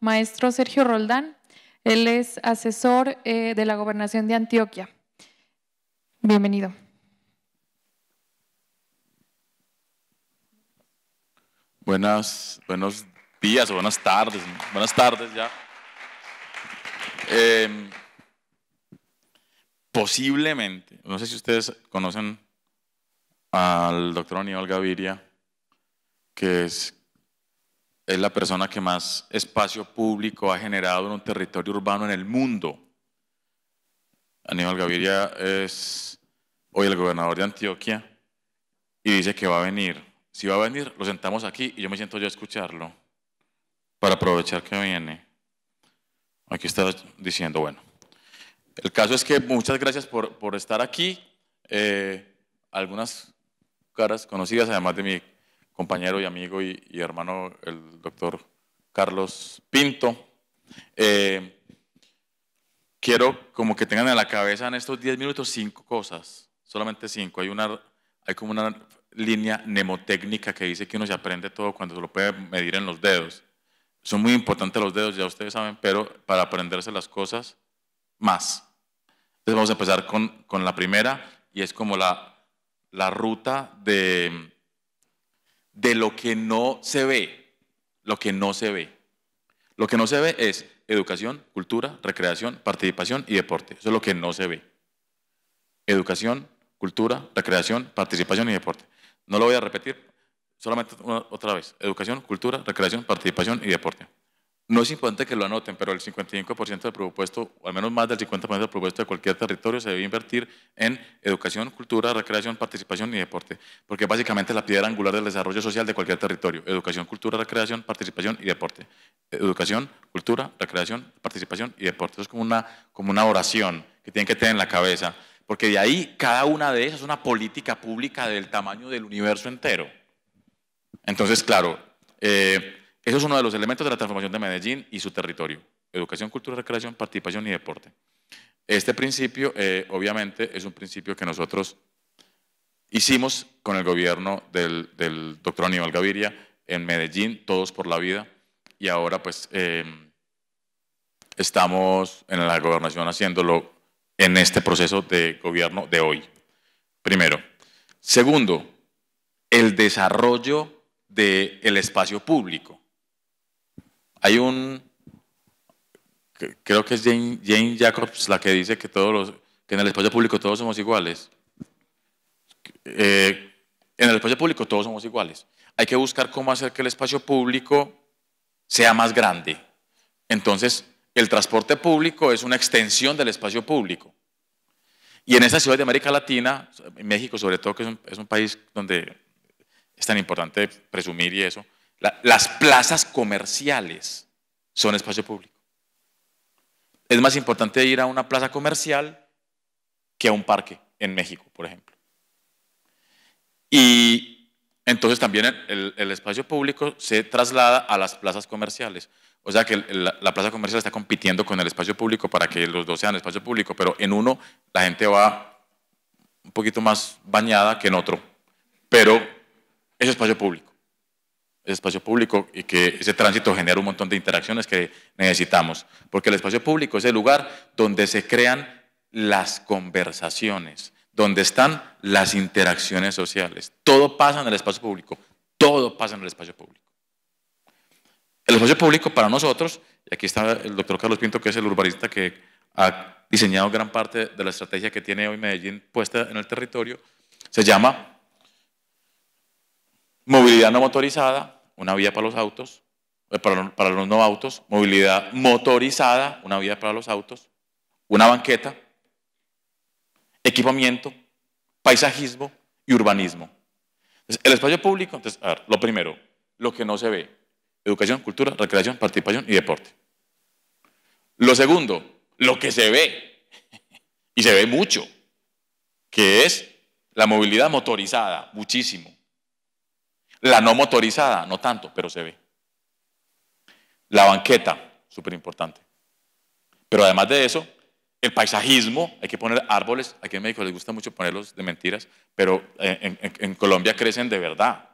maestro Sergio Roldán. Él es asesor eh, de la gobernación de Antioquia. Bienvenido. Buenas, buenos días o buenas tardes. Buenas tardes ya. Em, posiblemente, no sé si ustedes conocen al doctor Aníbal Gaviria, que es es la persona que más espacio público ha generado en un territorio urbano en el mundo. Aníbal Gaviria es hoy el gobernador de Antioquia y dice que va a venir. Si va a venir, lo sentamos aquí y yo me siento yo a escucharlo para aprovechar que viene. Aquí está diciendo, bueno, el caso es que muchas gracias por, estar aquí. Eh, algunas caras conocidas, además de mi compañero y amigo y, hermano, el doctor Carlos Pinto. Eh, quiero como que tengan en la cabeza en estos 10 minutos cinco cosas, solamente cinco. Hay, una, hay como una línea mnemotécnica que dice que uno se aprende todo cuando se lo puede medir en los dedos. Son muy importantes los dedos, ya ustedes saben, pero para aprenderse las cosas, más. Entonces vamos a empezar con, con la primera y es como la, la ruta de de lo que no se ve. Lo que no se ve. Lo que no se ve es educación, cultura, recreación, participación y deporte. Eso es lo que no se ve. Educación, cultura, recreación, participación y deporte. No lo voy a repetir, solamente otra vez. Educación, cultura, recreación, participación y deporte. No es importante que lo anoten, pero el 55% del propuesto, o al menos más del 50% del propuesto de cualquier territorio, se debe invertir en educación, cultura, recreación, participación y deporte, porque básicamente es la piedra angular del desarrollo social de cualquier territorio. Educación, cultura, recreación, participación y deporte. Educación, cultura, recreación, participación y deporte. es como una, como una oración que tienen que tener en la cabeza, porque de ahí cada una de esas es una política pública del tamaño del universo entero. Entonces, claro, eh, eso es uno de los elementos de la transformación de Medellín y su territorio. Educación, cultura, recreación, participación y deporte. Este principio, eh, obviamente, es un principio que nosotros hicimos con el gobierno del, doctor Aníbal Gaviria en Medellín, Todos por la Vida, y ahora pues eh, estamos en la gobernación haciéndolo en este proceso de gobierno de hoy. Primero. Segundo, el desarrollo del espacio público. Hay un, creo que es Jane, Jacobs la que dice que, en el espacio público todos somos iguales. Eh, en el espacio público todos somos iguales. Hay que buscar cómo hacer que el espacio público sea más grande. Entonces, el transporte público es una extensión del espacio público. Y en esa ciudad de América Latina, México sobre todo, que es un país donde es tan importante presumir y eso, las plazas comerciales son espacio público. Es más importante ir a una plaza comercial que a un parque en México, por ejemplo. Y entonces también el, espacio público se traslada a las plazas comerciales. O sea que la, la, plaza comercial está compitiendo con el espacio público para que los dos sean espacio público, pero en uno la gente va un poquito más bañada que en otro, pero es espacio público el espacio público y que ese tránsito genera un montón de interacciones que necesitamos, porque el espacio público es el lugar donde se crean las conversaciones, donde están las interacciones sociales. Todo pasa en el espacio público, todo pasa en el espacio público. El espacio público para nosotros, y aquí está el doctor Carlos Pinto, que es el urbanista que ha diseñado gran parte de la estrategia que tiene hoy Medellín puesta en el territorio, se llama movilidad no motorizada, una vía para los autos, eh, para, los no autos, movilidad motorizada, una vía para los autos, una banqueta, equipamiento, paisajismo y urbanismo. el espacio público, entonces, lo primero, lo que no se ve, educación, cultura, recreación, participación y deporte. Lo segundo, lo que se ve, y se ve mucho, que es la movilidad motorizada, muchísimo. La no motorizada, no tanto, pero se ve. La banqueta, súper importante. Pero además de eso, el paisajismo, hay que poner árboles, aquí en México les gusta mucho ponerlos de mentiras, pero en, Colombia crecen de verdad.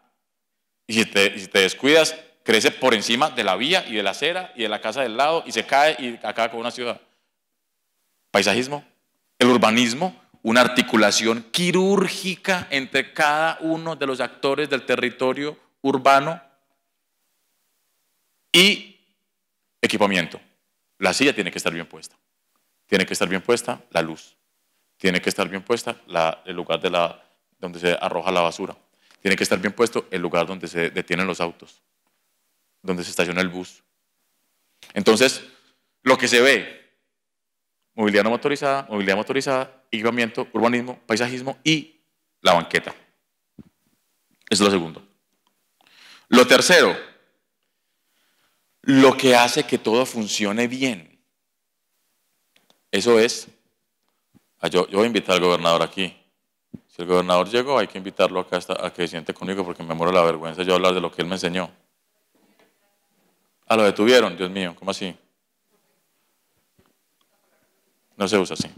Y si te, si te, descuidas, crece por encima de la vía y de la acera y de la casa del lado y se cae y acaba con una ciudad. Paisajismo, el urbanismo, una articulación quirúrgica entre cada uno de los actores del territorio urbano y equipamiento. La silla tiene que estar bien puesta. Tiene que estar bien puesta la luz. Tiene que estar bien puesta el lugar la, donde se arroja la basura. Tiene que estar bien puesto el lugar donde se detienen los autos, donde se estaciona el bus. Entonces, lo que se ve movilidad no motorizada, movilidad motorizada, equipamiento, urbanismo, paisajismo y la banqueta. es lo segundo. Lo tercero, lo que hace que todo funcione bien. Eso es, ah, yo, voy a invitar al gobernador aquí. Si el gobernador llegó, hay que invitarlo acá hasta, a que se siente conmigo porque me muero la vergüenza yo hablar de lo que él me enseñó. a ah, lo detuvieron, Dios mío, ¿cómo así? No se usa así.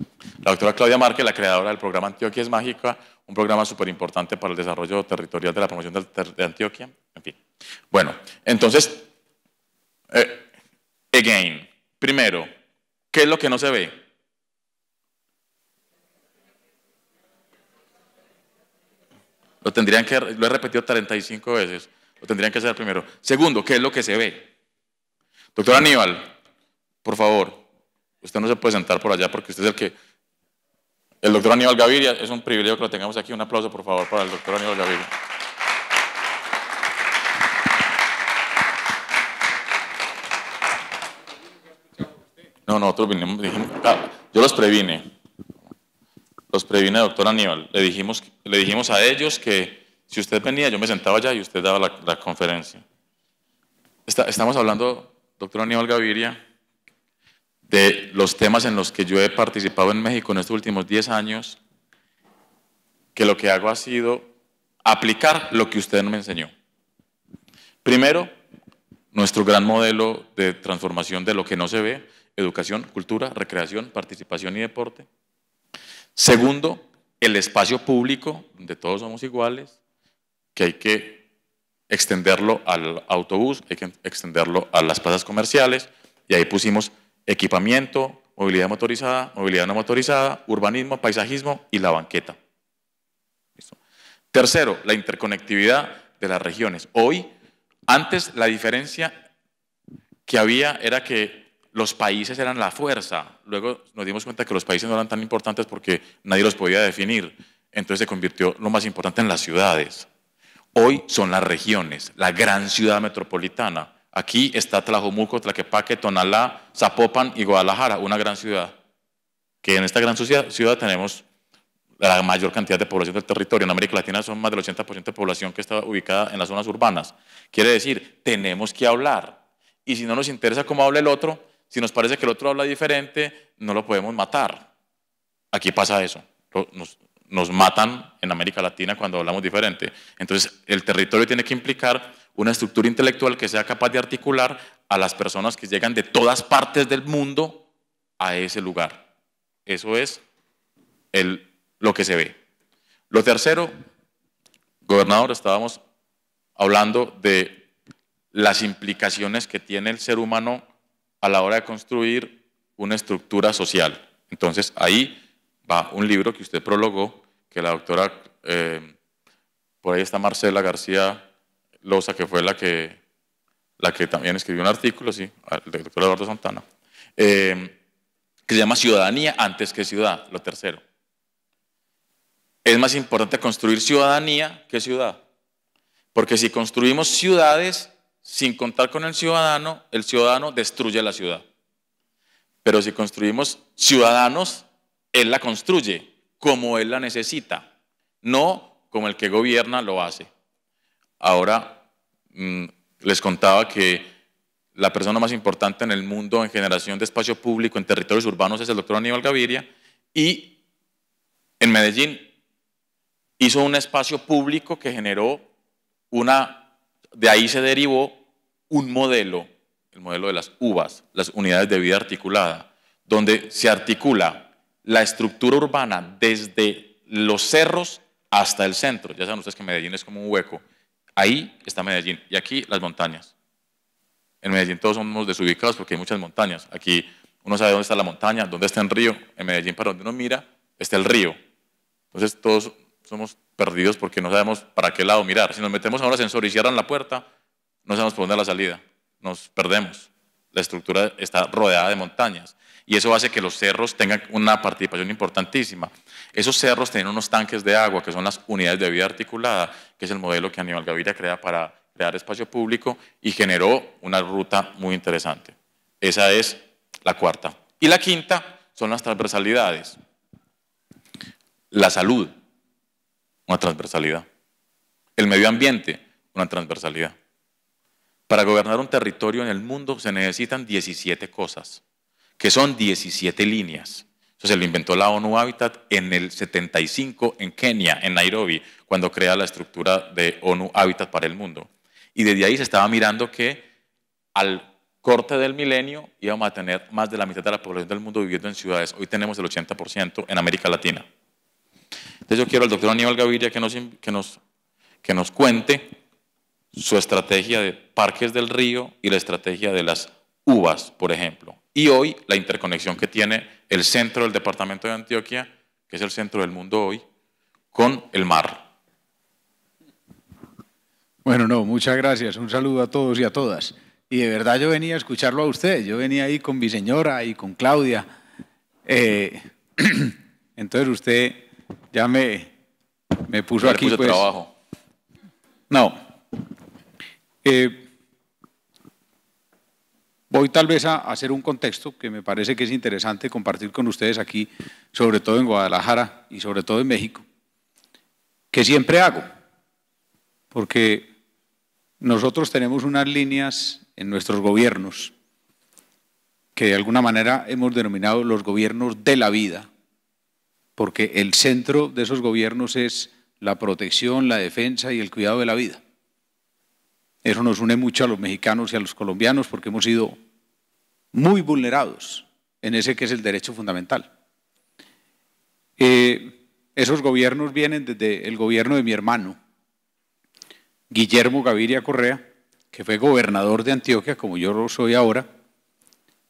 La doctora Claudia Márquez, la creadora del programa Antioquia es Mágica, un programa súper importante para el desarrollo territorial de la promoción de Antioquia. En fin. Bueno, entonces, eh, again, primero, ¿qué es lo que no se ve? Lo tendrían que, lo he repetido 35 veces, lo tendrían que hacer primero. Segundo, ¿qué es lo que se ve? Doctor Aníbal, por favor. Usted no se puede sentar por allá porque usted es el que... El doctor Aníbal Gaviria, es un privilegio que lo tengamos aquí. Un aplauso, por favor, para el doctor Aníbal Gaviria. No, nosotros vinimos, ah, yo los previne. Los previne, doctor Aníbal. Le dijimos, le dijimos a ellos que si usted venía, yo me sentaba allá y usted daba la, conferencia. estamos hablando, doctor Aníbal Gaviria, de los temas en los que yo he participado en México en estos últimos 10 años, que lo que hago ha sido aplicar lo que usted me enseñó. Primero, nuestro gran modelo de transformación de lo que no se ve, educación, cultura, recreación, participación y deporte. Segundo, el espacio público, donde todos somos iguales, que hay que extenderlo al autobús, hay que extenderlo a las plazas comerciales, y ahí pusimos equipamiento, movilidad motorizada, movilidad no motorizada, urbanismo, paisajismo y la banqueta. Tercero, la interconectividad de las regiones. Hoy, antes la diferencia que había era que los países eran la fuerza. Luego nos dimos cuenta que los países no eran tan importantes porque nadie los podía definir. Entonces se convirtió lo más importante en las ciudades. Hoy son las regiones, la gran ciudad metropolitana Aquí está Tlajomulco, Tlaquepaque, Tonalá, Zapopan y Guadalajara, una gran ciudad. Que en esta gran ciudad tenemos la mayor cantidad de población del territorio. En América Latina son más del 80% de población que está ubicada en las zonas urbanas. Quiere decir, tenemos que hablar. Y si no nos interesa cómo habla el otro, si nos parece que el otro habla diferente, no lo podemos matar. Aquí pasa eso. Nos, nos matan en América Latina cuando hablamos diferente. Entonces, el territorio tiene que implicar una estructura intelectual que sea capaz de articular a las personas que llegan de todas partes del mundo a ese lugar. Eso es el, lo que se ve. Lo tercero, gobernador, estábamos hablando de las implicaciones que tiene el ser humano a la hora de construir una estructura social. Entonces, ahí va un libro que usted prologó, que la doctora, eh, por ahí está Marcela García Losa que fue la que, la que también escribió un artículo, sí, el doctor Eduardo Santana, eh, que se llama Ciudadanía antes que ciudad, lo tercero. Es más importante construir ciudadanía que ciudad. Porque si construimos ciudades sin contar con el ciudadano, el ciudadano destruye la ciudad. Pero si construimos ciudadanos, él la construye como él la necesita, no como el que gobierna lo hace. Ahora mm, les contaba que la persona más importante en el mundo en generación de espacio público en territorios urbanos es el doctor Aníbal Gaviria y en Medellín hizo un espacio público que generó una, de ahí se derivó un modelo, el modelo de las UVAS, las unidades de vida articulada, donde se articula la estructura urbana desde los cerros hasta el centro. Ya saben ustedes que Medellín es como un hueco. Ahí está Medellín y aquí las montañas. En Medellín todos somos desubicados porque hay muchas montañas. Aquí uno sabe dónde está la montaña, dónde está el río. En Medellín, para donde uno mira, está el río. Entonces todos somos perdidos porque no sabemos para qué lado mirar. Si nos metemos a un ascensor y cierran la puerta, no sabemos por dónde la salida. Nos perdemos. La estructura está rodeada de montañas y eso hace que los cerros tengan una participación importantísima. Esos cerros tienen unos tanques de agua, que son las unidades de vida articulada, que es el modelo que Aníbal Gaviria crea para crear espacio público y generó una ruta muy interesante. Esa es la cuarta. Y la quinta son las transversalidades. La salud, una transversalidad. El medio ambiente, una transversalidad. Para gobernar un territorio en el mundo se necesitan 17 cosas, que son 17 líneas. Eso se lo inventó la ONU Habitat en el 75 en Kenia, en Nairobi, cuando crea la estructura de ONU Habitat para el mundo. Y desde ahí se estaba mirando que al corte del milenio íbamos a tener más de la mitad de la población del mundo viviendo en ciudades. Hoy tenemos el 80% en América Latina. Entonces yo quiero al doctor Aníbal Gaviria que nos, que nos, que nos cuente su estrategia de parques del río y la estrategia de las uvas, por ejemplo. Y hoy la interconexión que tiene el centro del departamento de Antioquia, que es el centro del mundo hoy, con el mar. Bueno, no, muchas gracias. Un saludo a todos y a todas. Y de verdad yo venía a escucharlo a usted. Yo venía ahí con mi señora y con Claudia. Eh, entonces usted ya me, puso aquí. Pues. trabajo. No. Eh, voy tal vez a hacer un contexto que me parece que es interesante compartir con ustedes aquí, sobre todo en Guadalajara y sobre todo en México, que siempre hago, porque nosotros tenemos unas líneas en nuestros gobiernos que de alguna manera hemos denominado los gobiernos de la vida, porque el centro de esos gobiernos es la protección, la defensa y el cuidado de la vida. Eso nos une mucho a los mexicanos y a los colombianos porque hemos sido muy vulnerados en ese que es el derecho fundamental. Eh, esos gobiernos vienen desde el gobierno de mi hermano, Guillermo Gaviria Correa, que fue gobernador de Antioquia, como yo lo soy ahora,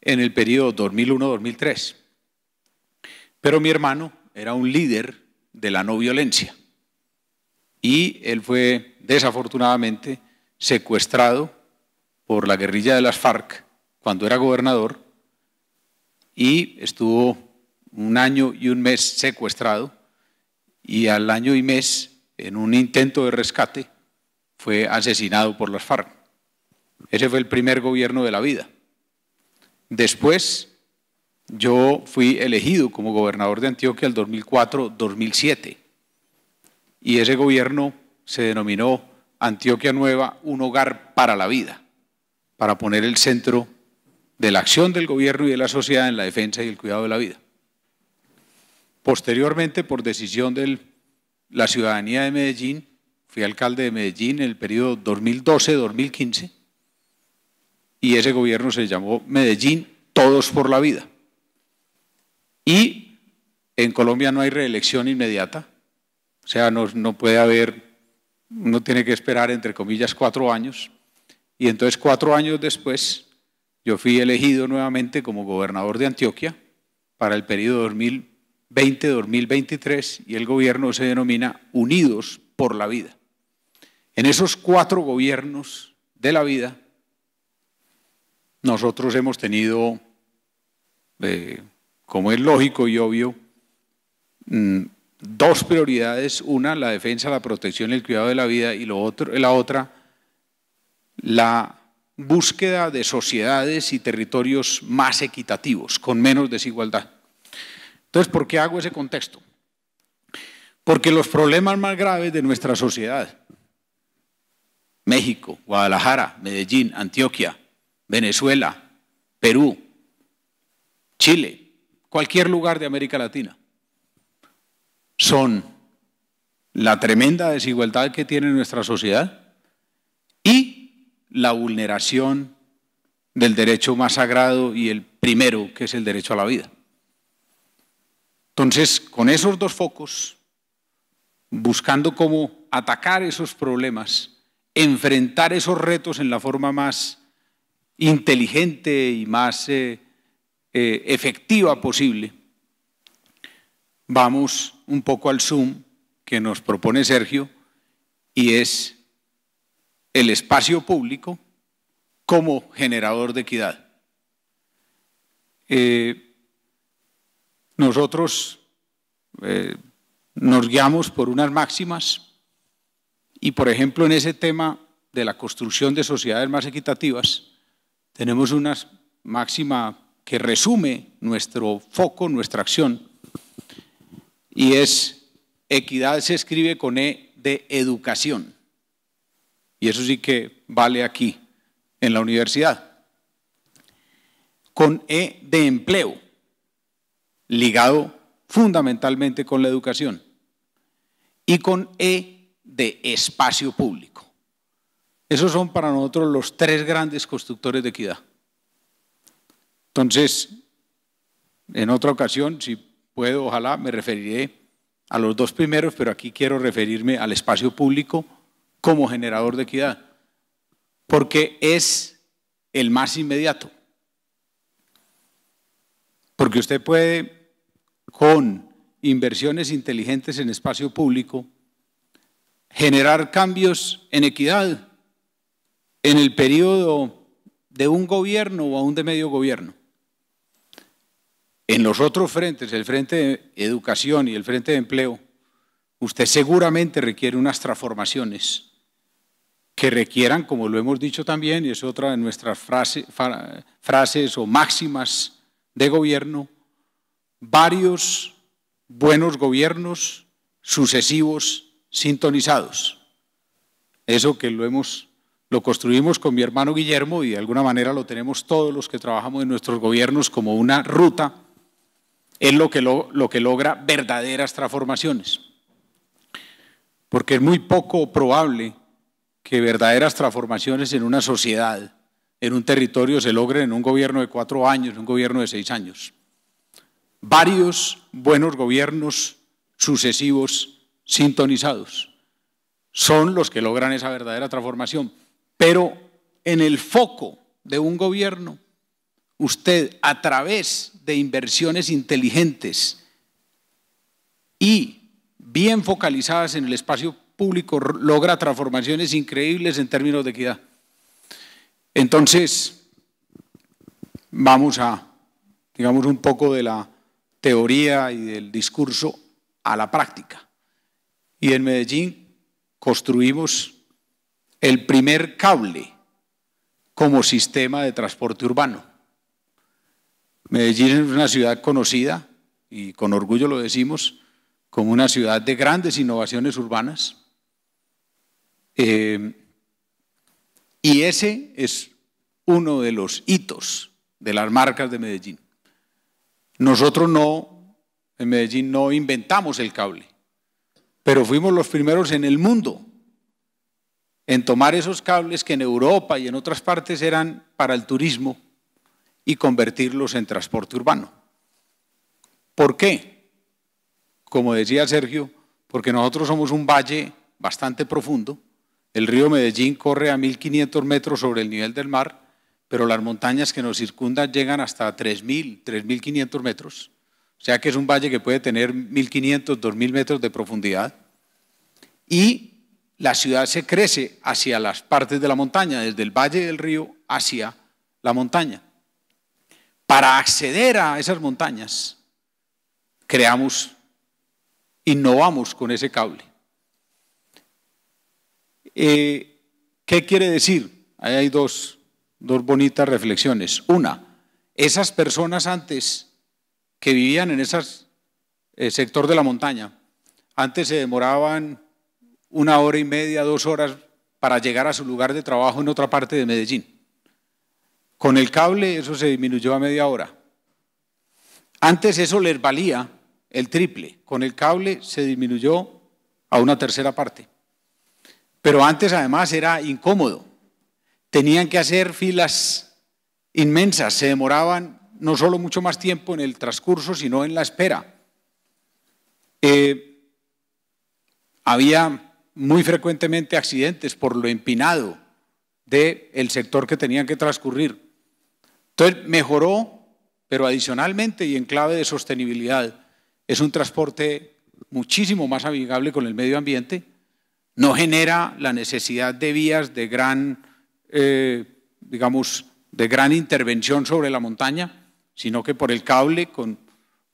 en el periodo 2001-2003. Pero mi hermano era un líder de la no violencia y él fue, desafortunadamente, secuestrado por la guerrilla de las FARC cuando era gobernador y estuvo un año y un mes secuestrado y al año y mes, en un intento de rescate, fue asesinado por las FARC. Ese fue el primer gobierno de la vida. Después, yo fui elegido como gobernador de Antioquia el 2004-2007 y ese gobierno se denominó Antioquia Nueva un hogar para la vida, para poner el centro de la acción del gobierno y de la sociedad en la defensa y el cuidado de la vida. Posteriormente, por decisión de la ciudadanía de Medellín, fui alcalde de Medellín en el periodo 2012-2015 y ese gobierno se llamó Medellín Todos por la Vida. Y en Colombia no hay reelección inmediata, o sea, no, no puede haber uno tiene que esperar, entre comillas, cuatro años. Y entonces cuatro años después yo fui elegido nuevamente como gobernador de Antioquia para el periodo 2020-2023 y el gobierno se denomina Unidos por la Vida. En esos cuatro gobiernos de la vida, nosotros hemos tenido, eh, como es lógico y obvio, mm, dos prioridades, una la defensa, la protección y el cuidado de la vida y lo otro, la otra la búsqueda de sociedades y territorios más equitativos, con menos desigualdad. Entonces, ¿por qué hago ese contexto? Porque los problemas más graves de nuestra sociedad, México, Guadalajara, Medellín, Antioquia, Venezuela, Perú, Chile, cualquier lugar de América Latina, son la tremenda desigualdad que tiene nuestra sociedad y la vulneración del derecho más sagrado y el primero, que es el derecho a la vida. Entonces, con esos dos focos, buscando cómo atacar esos problemas, enfrentar esos retos en la forma más inteligente y más eh, eh, efectiva posible, vamos un poco al Zoom que nos propone Sergio y es el espacio público como generador de equidad. Eh, nosotros eh, nos guiamos por unas máximas y, por ejemplo, en ese tema de la construcción de sociedades más equitativas, tenemos una máxima que resume nuestro foco, nuestra acción, y es equidad se escribe con E de educación. Y eso sí que vale aquí, en la universidad. Con E de empleo, ligado fundamentalmente con la educación. Y con E de espacio público. Esos son para nosotros los tres grandes constructores de equidad. Entonces, en otra ocasión, si puedo, ojalá me referiré a los dos primeros, pero aquí quiero referirme al espacio público como generador de equidad, porque es el más inmediato. Porque usted puede, con inversiones inteligentes en espacio público, generar cambios en equidad en el periodo de un gobierno o aún de medio gobierno. En los otros frentes, el frente de educación y el frente de empleo, usted seguramente requiere unas transformaciones que requieran, como lo hemos dicho también, y es otra de nuestras frases o máximas de gobierno, varios buenos gobiernos sucesivos sintonizados. Eso que lo hemos lo construimos con mi hermano Guillermo y de alguna manera lo tenemos todos los que trabajamos en nuestros gobiernos como una ruta es lo que, lo que logra verdaderas transformaciones. Porque es muy poco probable que verdaderas transformaciones en una sociedad, en un territorio, se logren en un gobierno de cuatro años, en un gobierno de seis años. Varios buenos gobiernos sucesivos sintonizados son los que logran esa verdadera transformación. Pero en el foco de un gobierno usted a través de inversiones inteligentes y bien focalizadas en el espacio público logra transformaciones increíbles en términos de equidad. Entonces, vamos a, digamos, un poco de la teoría y del discurso a la práctica. Y en Medellín construimos el primer cable como sistema de transporte urbano. Medellín es una ciudad conocida, y con orgullo lo decimos, como una ciudad de grandes innovaciones urbanas. Eh, y ese es uno de los hitos de las marcas de Medellín. Nosotros no, en Medellín no inventamos el cable, pero fuimos los primeros en el mundo en tomar esos cables que en Europa y en otras partes eran para el turismo y convertirlos en transporte urbano. ¿Por qué? Como decía Sergio, porque nosotros somos un valle bastante profundo, el río Medellín corre a 1.500 metros sobre el nivel del mar, pero las montañas que nos circundan llegan hasta 3.000, 3.500 metros. O sea que es un valle que puede tener 1.500, 2.000 metros de profundidad. Y la ciudad se crece hacia las partes de la montaña, desde el valle del río hacia la montaña para acceder a esas montañas, creamos, innovamos con ese cable. Eh, ¿Qué quiere decir? Ahí hay dos, dos bonitas reflexiones. Una, esas personas antes que vivían en ese eh, sector de la montaña, antes se demoraban una hora y media, dos horas para llegar a su lugar de trabajo en otra parte de Medellín. Con el cable eso se disminuyó a media hora. Antes eso les valía el triple. Con el cable se disminuyó a una tercera parte. Pero antes además era incómodo. Tenían que hacer filas inmensas. Se demoraban no solo mucho más tiempo en el transcurso, sino en la espera. Eh, había muy frecuentemente accidentes por lo empinado del sector que tenían que transcurrir. Entonces mejoró, pero adicionalmente y en clave de sostenibilidad, es un transporte muchísimo más amigable con el medio ambiente, no genera la necesidad de vías de gran, eh, digamos, de gran intervención sobre la montaña, sino que por el cable, con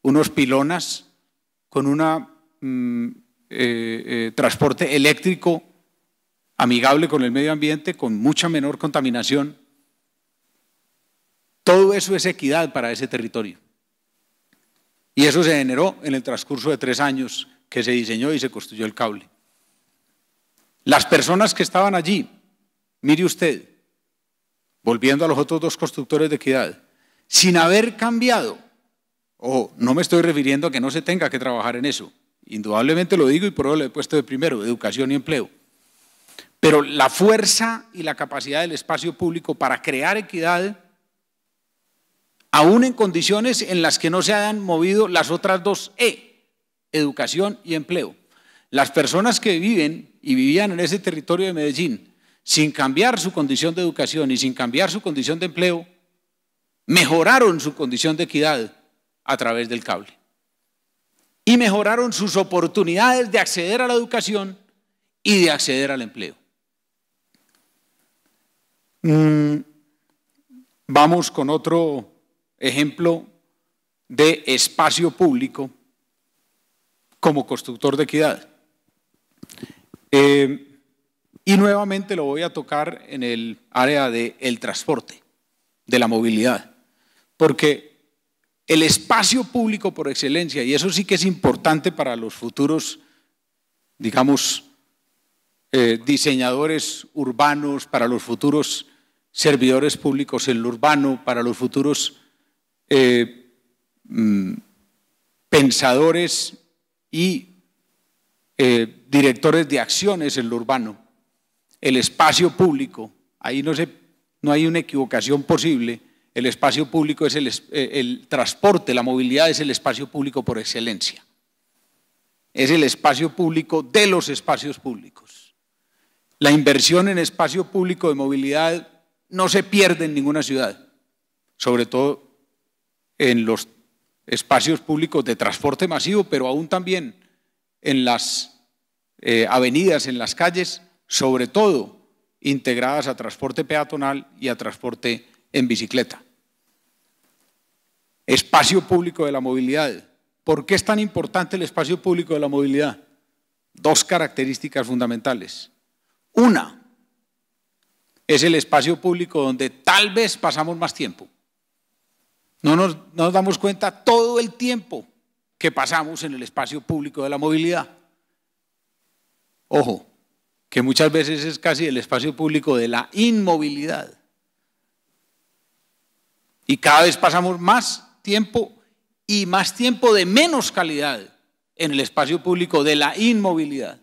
unos pilonas, con un mm, eh, eh, transporte eléctrico amigable con el medio ambiente, con mucha menor contaminación, todo eso es equidad para ese territorio. Y eso se generó en el transcurso de tres años que se diseñó y se construyó el cable. Las personas que estaban allí, mire usted, volviendo a los otros dos constructores de equidad, sin haber cambiado, o no me estoy refiriendo a que no se tenga que trabajar en eso, indudablemente lo digo y por eso lo he puesto de primero, educación y empleo, pero la fuerza y la capacidad del espacio público para crear equidad aún en condiciones en las que no se hayan movido las otras dos E, educación y empleo. Las personas que viven y vivían en ese territorio de Medellín sin cambiar su condición de educación y sin cambiar su condición de empleo, mejoraron su condición de equidad a través del cable. Y mejoraron sus oportunidades de acceder a la educación y de acceder al empleo. Mm, vamos con otro ejemplo de espacio público como constructor de equidad. Eh, y nuevamente lo voy a tocar en el área del transporte, de la movilidad, porque el espacio público por excelencia, y eso sí que es importante para los futuros, digamos, eh, diseñadores urbanos, para los futuros servidores públicos en lo urbano, para los futuros eh, mm, pensadores y eh, directores de acciones en lo urbano, el espacio público, ahí no, hay una equivocación posible, el espacio público es eh, el transporte, la movilidad es el espacio público por excelencia, es el espacio público de los espacios públicos. La inversión en espacio público de movilidad no se pierde en ninguna ciudad, sobre todo en los espacios públicos de transporte masivo, pero aún también en las eh, avenidas, en las calles, sobre todo integradas a transporte peatonal y a transporte en bicicleta. Espacio público de la movilidad. ¿Por qué es tan importante el espacio público de la movilidad? Dos características fundamentales. Una, es el espacio público donde tal vez pasamos más tiempo. No nos, damos cuenta todo el tiempo que pasamos en el espacio público de la movilidad. Ojo, que muchas veces es casi el espacio público de la inmovilidad. Y cada vez pasamos más tiempo y más tiempo de menos calidad en el espacio público de la inmovilidad.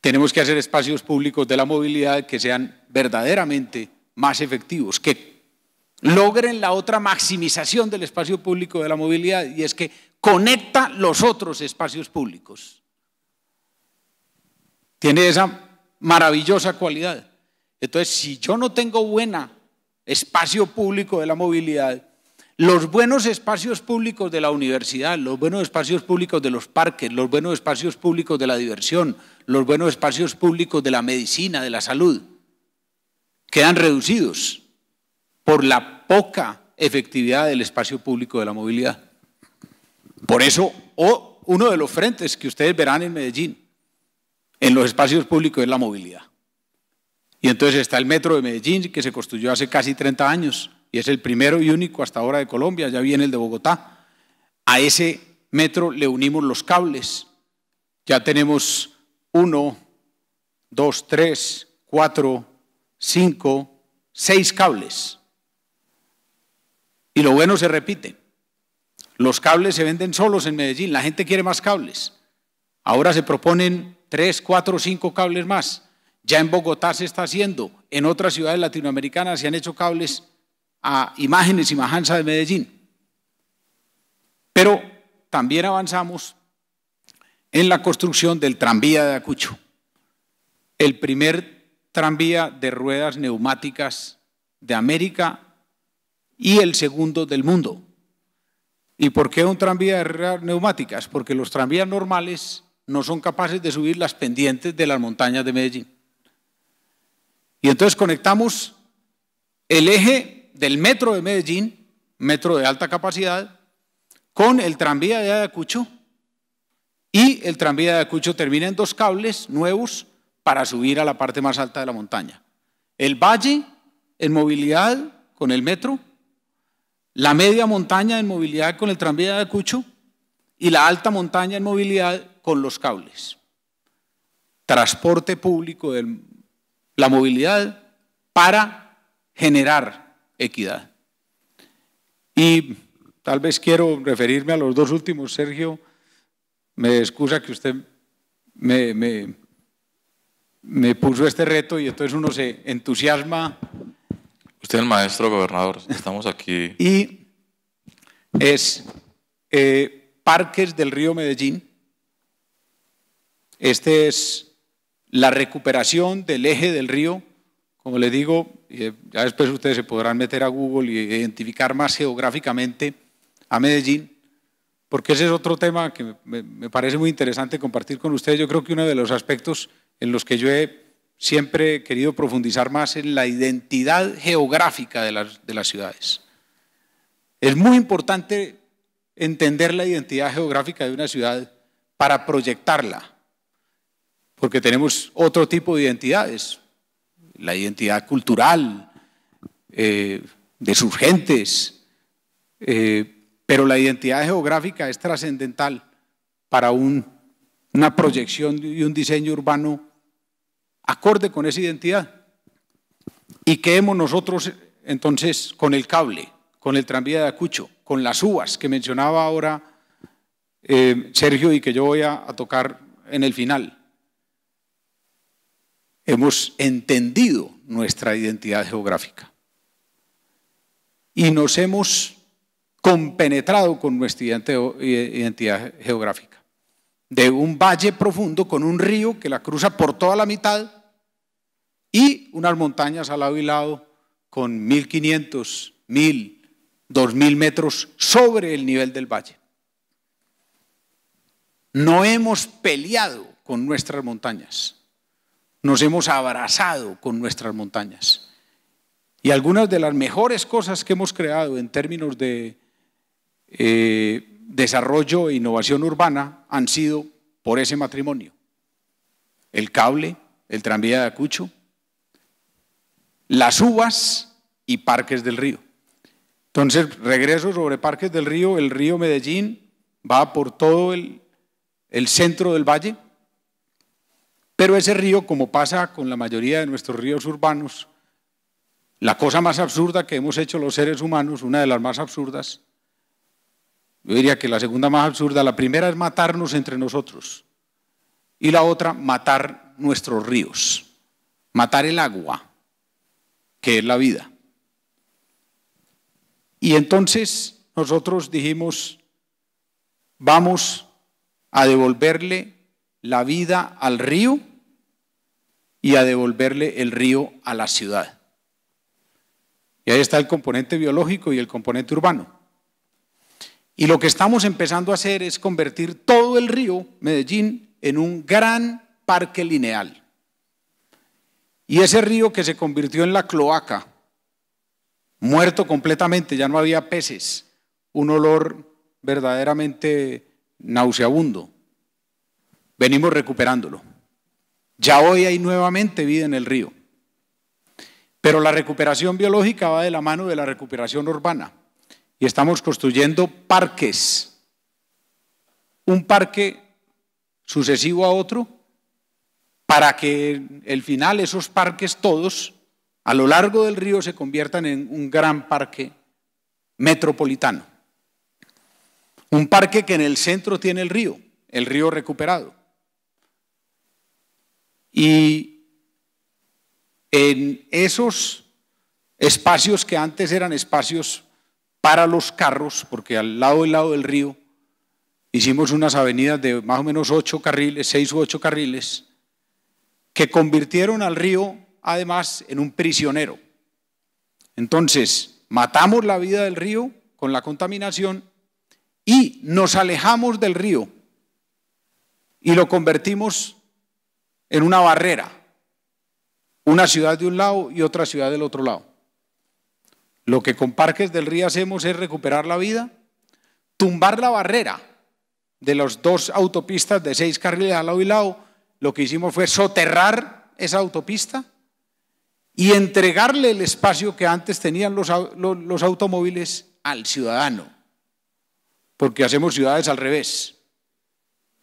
Tenemos que hacer espacios públicos de la movilidad que sean verdaderamente más efectivos, que logren la otra maximización del espacio público de la movilidad y es que conecta los otros espacios públicos. Tiene esa maravillosa cualidad. Entonces, si yo no tengo buena espacio público de la movilidad, los buenos espacios públicos de la universidad, los buenos espacios públicos de los parques, los buenos espacios públicos de la diversión, los buenos espacios públicos de la medicina, de la salud, quedan reducidos por la poca efectividad del espacio público de la movilidad. Por eso, uno de los frentes que ustedes verán en Medellín, en los espacios públicos, es la movilidad. Y entonces está el metro de Medellín, que se construyó hace casi 30 años, y es el primero y único hasta ahora de Colombia, ya viene el de Bogotá. A ese metro le unimos los cables. Ya tenemos uno, dos, tres, cuatro, cinco, seis cables y lo bueno se repite. Los cables se venden solos en Medellín, la gente quiere más cables. Ahora se proponen tres, cuatro, cinco cables más. Ya en Bogotá se está haciendo, en otras ciudades latinoamericanas se han hecho cables a imágenes y majanza de Medellín. Pero también avanzamos en la construcción del tranvía de Acucho, el primer tranvía de ruedas neumáticas de América y el segundo del mundo. ¿Y por qué un tranvía de neumáticas? Porque los tranvías normales no son capaces de subir las pendientes de las montañas de Medellín. Y entonces conectamos el eje del metro de Medellín, metro de alta capacidad, con el tranvía de Ayacucho y el tranvía de Ayacucho termina en dos cables nuevos para subir a la parte más alta de la montaña. El valle en movilidad con el metro la media montaña en movilidad con el tranvía de Cucho y la alta montaña en movilidad con los cables. Transporte público, de la movilidad para generar equidad. Y tal vez quiero referirme a los dos últimos, Sergio, me excusa que usted me, me puso este reto y entonces uno se entusiasma Usted es el maestro gobernador, estamos aquí. Y es eh, Parques del Río Medellín. Este es la recuperación del eje del río. Como le digo, eh, ya después ustedes se podrán meter a Google y eh, identificar más geográficamente a Medellín, porque ese es otro tema que me, me parece muy interesante compartir con ustedes. Yo creo que uno de los aspectos en los que yo he siempre he querido profundizar más en la identidad geográfica de las, ciudades. Es muy importante entender la identidad geográfica de una ciudad para proyectarla, porque tenemos otro tipo de identidades, la identidad cultural, eh, de sus gentes, eh, pero la identidad geográfica es trascendental para una proyección y un diseño urbano acorde con esa identidad. ¿Y que hemos nosotros entonces con el cable, con el tranvía de Acucho, con las uvas que mencionaba ahora eh, Sergio y que yo voy a tocar en el final? Hemos entendido nuestra identidad geográfica y nos hemos compenetrado con nuestra identidad geográfica. De un valle profundo con un río que la cruza por toda la mitad y unas montañas al lado y lado con 1500, 1000, 2000 metros sobre el nivel del valle. No hemos peleado con nuestras montañas, nos hemos abrazado con nuestras montañas. Y algunas de las mejores cosas que hemos creado en términos de eh, desarrollo e innovación urbana han sido por ese matrimonio. El cable, el tranvía de Acucho, las Uvas y Parques del Río. Entonces, regreso sobre Parques del Río, el río Medellín va por todo el, el centro del valle, pero ese río, como pasa con la mayoría de nuestros ríos urbanos, la cosa más absurda que hemos hecho los seres humanos, una de las más absurdas, yo diría que la segunda más absurda, la primera es matarnos entre nosotros y la otra matar nuestros ríos, matar el agua que es la vida. Y entonces nosotros dijimos, vamos a devolverle la vida al río y a devolverle el río a la ciudad. Y ahí está el componente biológico y el componente urbano. Y lo que estamos empezando a hacer es convertir todo el río Medellín en un gran parque lineal. Y ese río que se convirtió en la cloaca, muerto completamente, ya no había peces, un olor verdaderamente nauseabundo. Venimos recuperándolo. Ya hoy hay nuevamente vida en el río. Pero la recuperación biológica va de la mano de la recuperación urbana. Y estamos construyendo parques. Un parque sucesivo a otro para que el final esos parques todos a lo largo del río se conviertan en un gran parque metropolitano. Un parque que en el centro tiene el río, el río recuperado. Y en esos espacios que antes eran espacios para los carros, porque al lado y lado del río hicimos unas avenidas de más o menos ocho carriles, seis u ocho carriles, que convirtieron al río además en un prisionero. Entonces, matamos la vida del río con la contaminación y nos alejamos del río y lo convertimos en una barrera, una ciudad de un lado y otra ciudad del otro lado. Lo que con Parques del Río hacemos es recuperar la vida, tumbar la barrera de las dos autopistas de seis carriles al lado y lado lo que hicimos fue soterrar esa autopista y entregarle el espacio que antes tenían los, automóviles al ciudadano, porque hacemos ciudades al revés.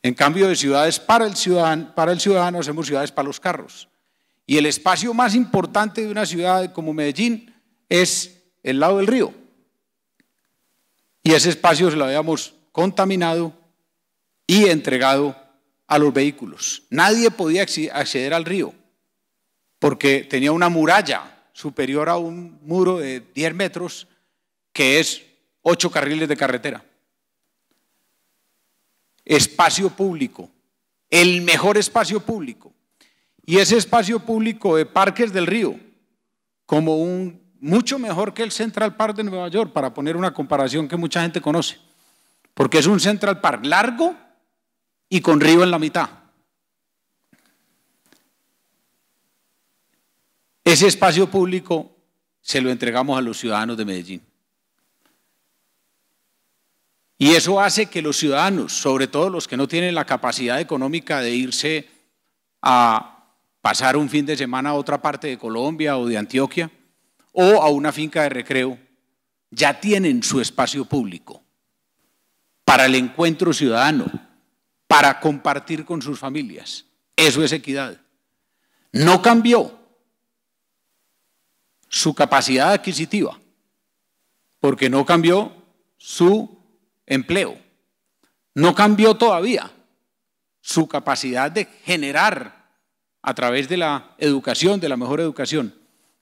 En cambio de ciudades para el, ciudadano, para el ciudadano, hacemos ciudades para los carros. Y el espacio más importante de una ciudad como Medellín es el lado del río. Y ese espacio se lo habíamos contaminado y entregado a los vehículos. Nadie podía acceder al río porque tenía una muralla superior a un muro de 10 metros que es 8 carriles de carretera. Espacio público, el mejor espacio público. Y ese espacio público de parques del río, como un mucho mejor que el Central Park de Nueva York, para poner una comparación que mucha gente conoce, porque es un Central Park largo y con río en la mitad. Ese espacio público se lo entregamos a los ciudadanos de Medellín. Y eso hace que los ciudadanos, sobre todo los que no tienen la capacidad económica de irse a pasar un fin de semana a otra parte de Colombia o de Antioquia, o a una finca de recreo, ya tienen su espacio público para el encuentro ciudadano, para compartir con sus familias. Eso es equidad. No cambió su capacidad adquisitiva, porque no cambió su empleo. No cambió todavía su capacidad de generar a través de la educación, de la mejor educación,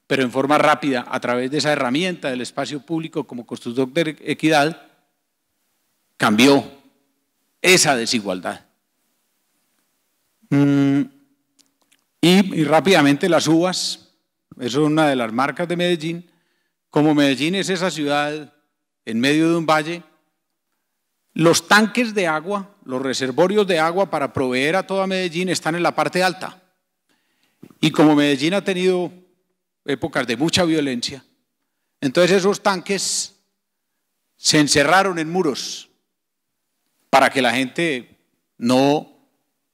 pero en forma rápida, a través de esa herramienta del espacio público como constructor de equidad, cambió esa desigualdad. Mm, y, y rápidamente las uvas, eso es una de las marcas de Medellín. Como Medellín es esa ciudad en medio de un valle, los tanques de agua, los reservorios de agua para proveer a toda Medellín están en la parte alta. Y como Medellín ha tenido épocas de mucha violencia, entonces esos tanques se encerraron en muros para que la gente no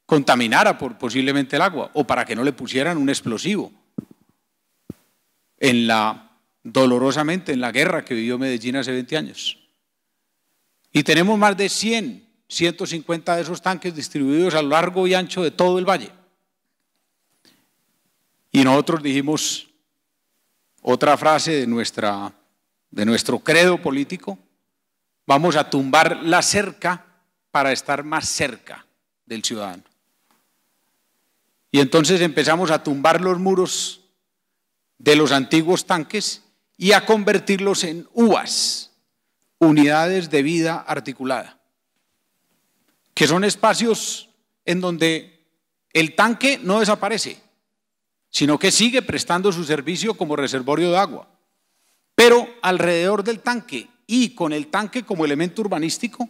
contaminara posiblemente el agua o para que no le pusieran un explosivo. En la, dolorosamente, en la guerra que vivió Medellín hace 20 años. Y tenemos más de 100, 150 de esos tanques distribuidos a lo largo y ancho de todo el valle. Y nosotros dijimos otra frase de, nuestra, de nuestro credo político, vamos a tumbar la cerca para estar más cerca del ciudadano. Y entonces empezamos a tumbar los muros de los antiguos tanques y a convertirlos en UAS, unidades de vida articulada, que son espacios en donde el tanque no desaparece, sino que sigue prestando su servicio como reservorio de agua. Pero alrededor del tanque y con el tanque como elemento urbanístico,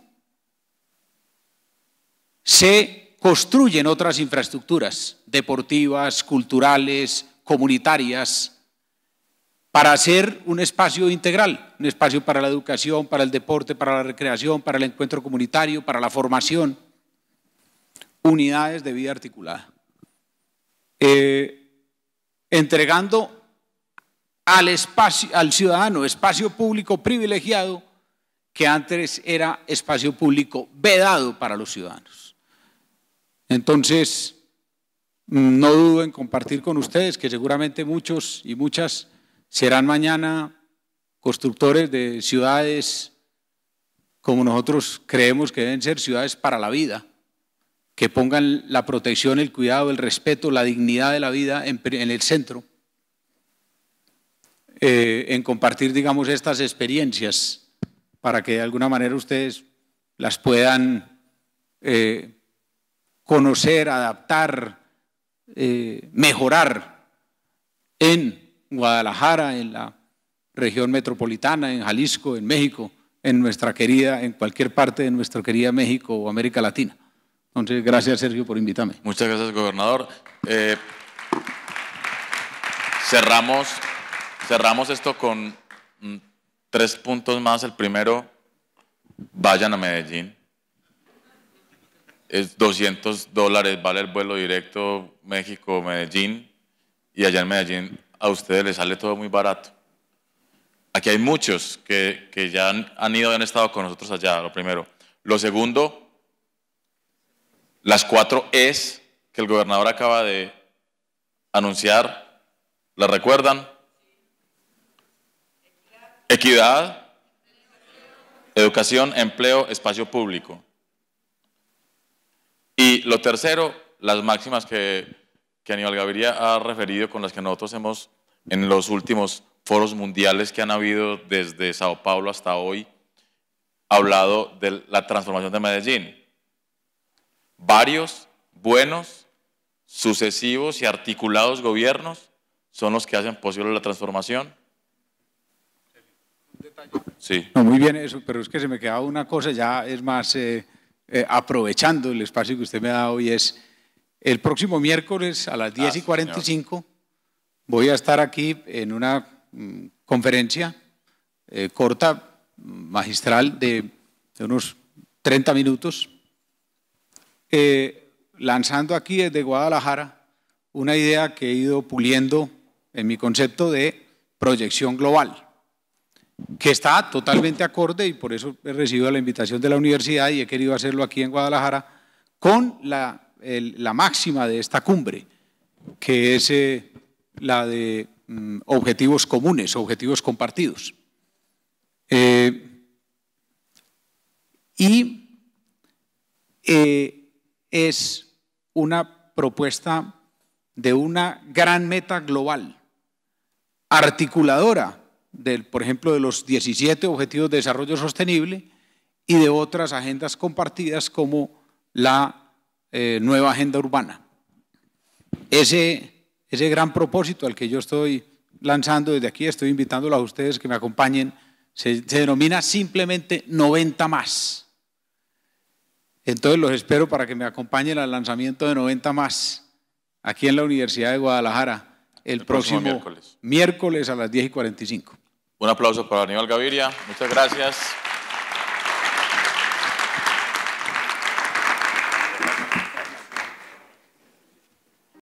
se construyen otras infraestructuras deportivas, culturales, comunitarias, para hacer un espacio integral, un espacio para la educación, para el deporte, para la recreación, para el encuentro comunitario, para la formación, unidades de vida articulada. Eh, entregando al, espacio, al ciudadano espacio público privilegiado que antes era espacio público vedado para los ciudadanos. Entonces, mm, no dudo en compartir con ustedes que seguramente muchos y muchas serán mañana constructores de ciudades como nosotros creemos que deben ser ciudades para la vida, que pongan la protección, el cuidado, el respeto, la dignidad de la vida en, el centro, eh, en compartir, digamos, estas experiencias para que de alguna manera ustedes las puedan eh, conocer, adaptar, eh, mejorar en Guadalajara, en la región metropolitana, en Jalisco, en México, en nuestra querida, en cualquier parte de nuestra querida México o América Latina. Entonces, gracias Sergio por invitarme. Muchas gracias, gobernador. Eh, cerramos esto con mm, tres puntos más. El primero, vayan a Medellín es 200 dólares vale el vuelo directo México-Medellín y allá en Medellín a ustedes les sale todo muy barato. Aquí hay muchos que, ya han, ido y han estado con nosotros allá, lo primero. Lo segundo, las cuatro es que el gobernador acaba de anunciar, ¿la recuerdan? Equidad, educación, empleo, espacio público. Y lo tercero, las máximas que, que Aníbal Gaviria ha referido con las que nosotros hemos, en los últimos foros mundiales que han habido desde Sao Paulo hasta hoy, hablado de la transformación de Medellín. Varios buenos, sucesivos y articulados gobiernos son los que hacen posible la transformación. Sí. muy bien eso, pero es que se me quedaba una cosa, ya es más... Eh, eh, aprovechando el espacio que usted me ha dado, y es el próximo miércoles a las 10 ah, y 45 voy a estar aquí en una mm, conferencia eh, corta, magistral, de, unos 30 minutos, eh, lanzando aquí desde Guadalajara una idea que he ido puliendo en mi concepto de proyección global que está totalmente acorde y por eso he recibido la invitación de la universidad y he querido hacerlo aquí en Guadalajara con la, máxima de esta cumbre, que es eh, la de mm, objetivos comunes, objetivos compartidos. Eh, y eh, es una propuesta de una gran meta global, articuladora por ejemplo, de los 17 Objetivos de Desarrollo Sostenible y de otras agendas compartidas como la eh, nueva agenda urbana. Ese, ese gran propósito al que yo estoy lanzando desde aquí, estoy invitándolos a ustedes que me acompañen, se, denomina simplemente 90 más. Entonces los espero para que me acompañen al lanzamiento de 90 más aquí en la Universidad de Guadalajara el, próximo, miércoles. miércoles. a las 10 y 45. Un aplauso para Aníbal Gaviria. Muchas gracias.